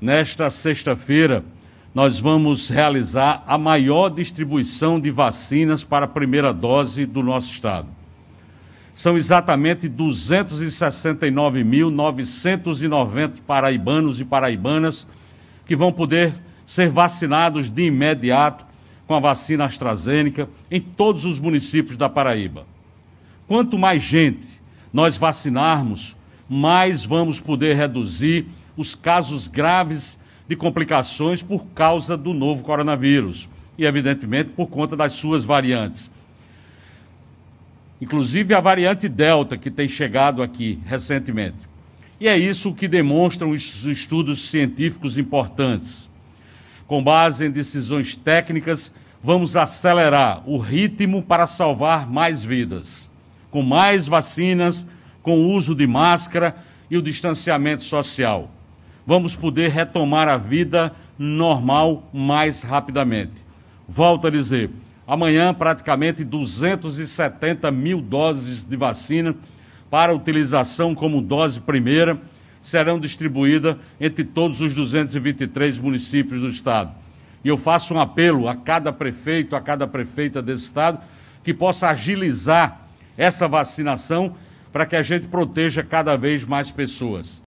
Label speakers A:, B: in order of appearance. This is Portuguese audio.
A: Nesta sexta-feira, nós vamos realizar a maior distribuição de vacinas para a primeira dose do nosso estado. São exatamente 269.990 paraibanos e paraibanas que vão poder ser vacinados de imediato com a vacina AstraZeneca em todos os municípios da Paraíba. Quanto mais gente nós vacinarmos, mais vamos poder reduzir os casos graves de complicações por causa do novo coronavírus e, evidentemente, por conta das suas variantes. Inclusive a variante Delta, que tem chegado aqui recentemente. E é isso que demonstram os estudos científicos importantes. Com base em decisões técnicas, vamos acelerar o ritmo para salvar mais vidas. Com mais vacinas, com o uso de máscara e o distanciamento social vamos poder retomar a vida normal mais rapidamente. Volto a dizer, amanhã praticamente 270 mil doses de vacina para utilização como dose primeira serão distribuídas entre todos os 223 municípios do estado. E eu faço um apelo a cada prefeito, a cada prefeita desse estado, que possa agilizar essa vacinação para que a gente proteja cada vez mais pessoas.